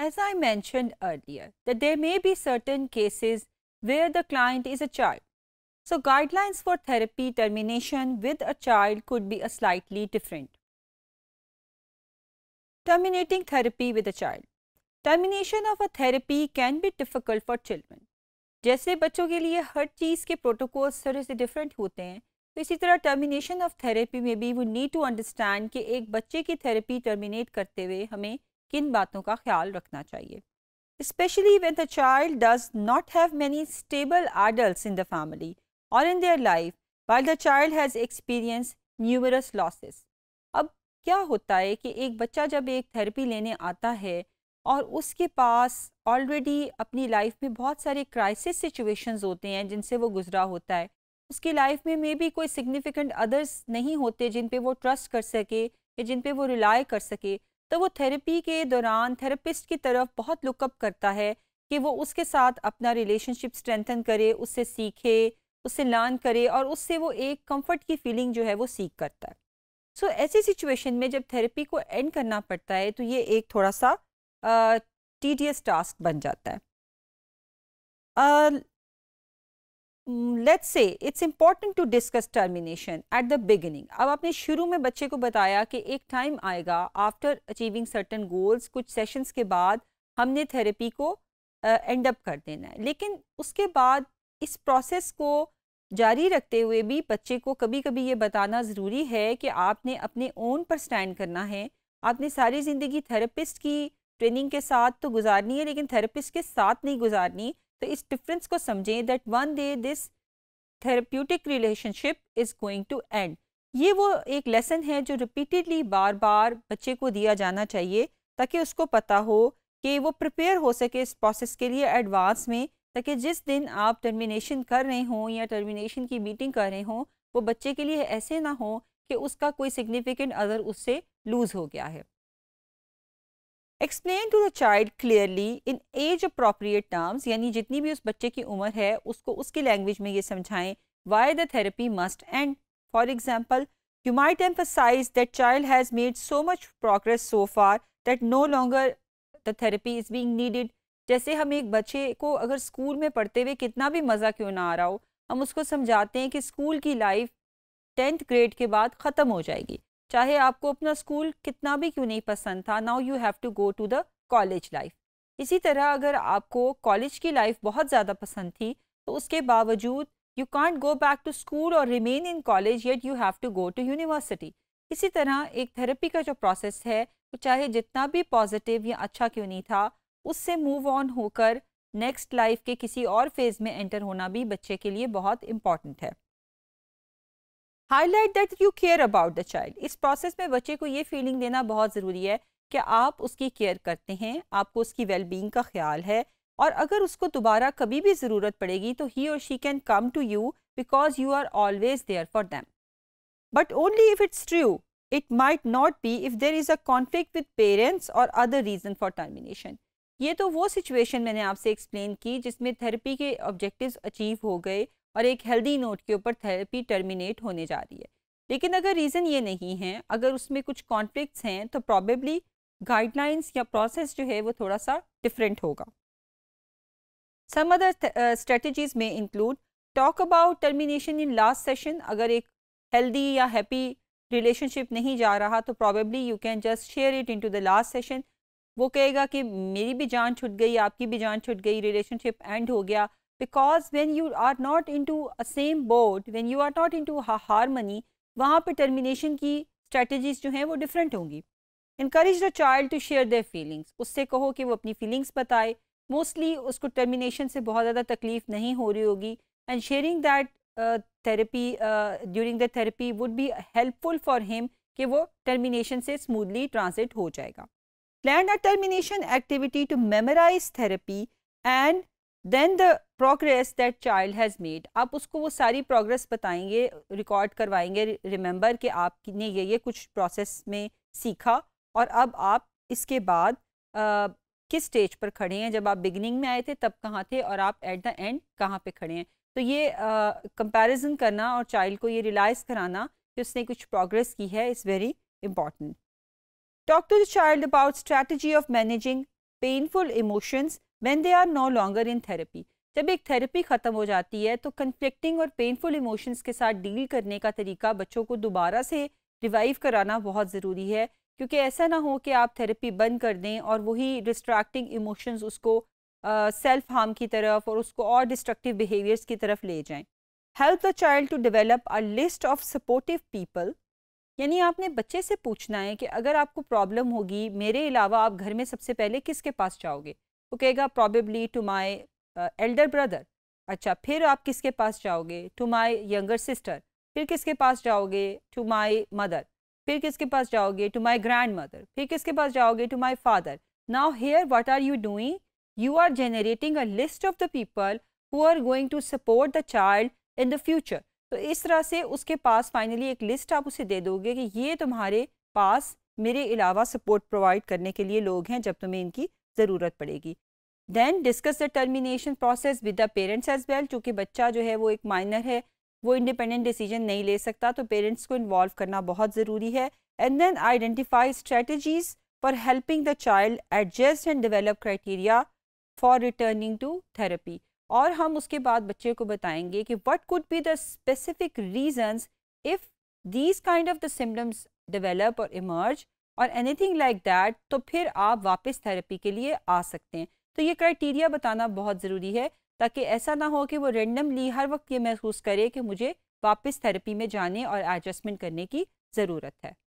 As I mentioned earlier, that there may be certain cases where the client is a child. So, guidelines for therapy termination with a child could be a slightly different. Terminating therapy with a child. termination of a therapy can be difficult for children. जैसे बच्चों के लिए हर चीज़ के protocols थोड़े से different होते हैं तो इसी तरह टर्मिनेशन ऑफ थेरेपी में भी वो नीड टू अंडरस्टैंड कि एक बच्चे की थेरेपी टर्मिनेट करते हुए हमें किन बातों का ख्याल रखना चाहिए specially when the child does not have many stable adults in the family और in their life while the child has experience numerous losses अब क्या होता है कि एक बच्चा जब एक थेरेपी लेने आता है और उसके पास ऑलरेडी अपनी लाइफ में बहुत सारे क्राइसिस सिचुएशंस होते हैं जिनसे वो गुजरा होता है उसकी लाइफ में मे बी कोई सिग्निफिकेंट अदर्स नहीं होते जिन पे वो ट्रस्ट कर सके या जिन पे वो रिलाई कर सके तो वो थेरेपी के दौरान थेरेपिस्ट की तरफ बहुत लुकअप करता है कि वो उसके साथ अपना रिलेशनशिप स्ट्रेंथन करे उससे सीखे उससे लर्न करे और उससे वो एक कंफर्ट की फीलिंग जो है वो सीख करता है सो so, ऐसी सिचुएशन में जब थेरेपी को एंड करना पड़ता है तो ये एक थोड़ा सा टीडियस टास्क बन जाता है let's say it's important to discuss termination at the beginning अब आपने शुरू में बच्चे को बताया कि एक टाइम आएगा आफ्टर अचीविंग सर्टन गोल्स कुछ सेशंस के बाद हमने थेरेपी को एंड uh, अप कर देना है लेकिन उसके बाद इस प्रोसेस को जारी रखते हुए भी बच्चे को कभी कभी ये बताना ज़रूरी है कि आपने अपने ओन पर स्टैंड करना है आपने सारी ज़िंदगी थेरेपिस्ट की ट्रेनिंग के साथ तो गुजारनी है लेकिन थेरेपिस्ट के साथ नहीं गुजारनी तो इस डिफरेंस को समझें that one day this therapeutic relationship is going to end ये वो एक लेसन है जो रिपीटेडली बार बार बच्चे को दिया जाना चाहिए ताकि उसको पता हो कि वो प्रिपेयर हो सके इस प्रोसेस के लिए एडवांस में ताकि जिस दिन आप टर्मिनेशन कर रहे हों या टर्मिनेशन की मीटिंग कर रहे हों वो बच्चे के लिए ऐसे ना हो कि उसका कोई सिग्निफिकेंट अदर उससे लूज़ हो गया है explain to the child clearly in age appropriate terms यानी जितनी भी उस बच्चे की उम्र है उसको उसकी लैंग्वेज में ये समझाएं why the therapy must end for example you might emphasise that child has made so much progress so far that no longer the therapy is being needed जैसे हम एक बच्चे को अगर स्कूल में पढ़ते हुए कितना भी मज़ा क्यों ना आ रहा हो हम उसको समझाते हैं कि स्कूल की लाइफ टेंथ ग्रेड के बाद ख़त्म हो जाएगी चाहे आपको अपना स्कूल कितना भी क्यों नहीं पसंद था now you have to go to the college life इसी तरह अगर आपको कॉलेज की लाइफ बहुत ज़्यादा पसंद थी तो उसके बावजूद you can't go back to school और remain in college yet you have to go to university इसी तरह एक थेरेपी का जो प्रोसेस है वो चाहे जितना भी पॉजिटिव या अच्छा क्यों नहीं था उससे मूव ऑन होकर नेक्स्ट लाइफ के किसी और फेज़ में एंटर होना भी बच्चे के लिए बहुत इंपॉर्टेंट है highlight that you care about the child इस प्रोसेस में बच्चे को ये फीलिंग देना बहुत ज़रूरी है कि आप उसकी केयर करते हैं आपको उसकी वेलबींग का ख्याल है और अगर उसको दोबारा कभी भी ज़रूरत पड़ेगी तो ही और she can come to you because you are always there for them but only if it's true it might not be if there is a conflict with parents और अदर रीज़न फॉर टर्मिनेशन ये तो वो situation मैंने आपसे explain की जिसमें therapy के objective achieve हो गए और एक हेल्दी नोट के ऊपर थेरेपी टर्मिनेट होने जा रही है लेकिन अगर रीज़न ये नहीं है अगर उसमें कुछ कॉन्फ्लिक्ट्स हैं तो प्रॉबेबली गाइडलाइंस या प्रोसेस जो है वो थोड़ा सा डिफरेंट होगा सम अदर स्ट्रेटजीज में include talk about termination in last session अगर एक हेल्दी या हैप्पी रिलेशनशिप नहीं जा रहा तो probably you can just share it in the last session वो कहेगा कि मेरी भी जान छुट गई आपकी भी जान छुट गई रिलेशनशिप एंड हो गया because when you are not into a same board when you are not into harmony वहाँ पर टर्मिनेशन की स्ट्रेटजीज जो हैं वो डिफरेंट होंगी encourage the child to share their feelings उससे कहो कि वो अपनी फीलिंग्स बताए मोस्टली उसको टर्मिनेशन से बहुत ज़्यादा तकलीफ नहीं हो रही होगी and sharing that therapy during the therapy would be helpful for him कि वो टर्मिनेशन से स्मूथली ट्रांसलेट हो जाएगा plan a termination activity to memorise therapy and then the progress that child has made आप उसको वो सारी प्रोग्रेस बताएंगे रिकॉर्ड करवाएंगे रिमेंबर कि आपने ये ये कुछ प्रोसेस में सीखा और अब आप इसके बाद आ, किस स्टेज पर खड़े हैं जब आप बिगनिंग में आए थे तब कहाँ थे और आप एट द एंड कहाँ पे खड़े हैं तो ये कंपैरिजन करना और चाइल्ड को ये रियलाइज़ कराना कि उसने कुछ प्रोग्रेस की है is very important talk to the child about strategy of managing painful emotions when they are no longer in therapy जब एक थेरेपी ख़त्म हो जाती है तो कन्फ्लिक्टिंग और पेनफुल इमोशंस के साथ डील करने का तरीका बच्चों को दोबारा से रिवाइव कराना बहुत ज़रूरी है क्योंकि ऐसा ना हो कि आप थेरेपी बंद कर दें और वही डिस्ट्रैक्टिंग इमोशंस उसको सेल्फ हार्म की तरफ और उसको और डिस्ट्रक्टिव बिहेवियर्स की तरफ ले जाएं help the child to develop a list of supportive people यानी आपने बच्चे से पूछना है कि अगर आपको प्रॉब्लम होगी मेरे अलावा आप घर में सबसे पहले किसके पास जाओगे वो कहेगा probably to my elder brother अच्छा फिर आप किसके पास जाओगे टू माई यंगर सिस्टर फिर किसके पास जाओगे टू माई मदर फिर किसके पास जाओगे टू माई ग्रैंड मदर फिर किसके पास जाओगे to my father now here what are you doing you are generating a list of the people who are going to support the child in the future तो इस तरह से उसके पास finally एक लिस्ट आप उसे दे दोगे कि ये तुम्हारे पास मेरे अलावा सपोर्ट प्रोवाइड करने के लिए लोग हैं जब तुम्हें इनकी ज़रूरत पड़ेगी then discuss the termination process with the parents as well चूँकि बच्चा जो है वो एक माइनर है वो इंडिपेंडेंट डिसीजन नहीं ले सकता तो पेरेंट्स को इन्वॉल्व करना बहुत ज़रूरी है and then identify strategies for helping the child adjust and develop criteria for returning to therapy और हम उसके बाद बच्चे को बताएंगे कि what could be the specific reasons if these kind of the symptoms develop और इमर्ज और एनीथिंग लाइक दैट तो फिर आप वापस थेरेपी के लिए आ सकते हैं तो ये क्राइटेरिया बताना बहुत ज़रूरी है ताकि ऐसा ना हो कि वो रेंडमली हर वक्त ये महसूस करे कि मुझे वापस थेरेपी में जाने और एडजस्टमेंट करने की ज़रूरत है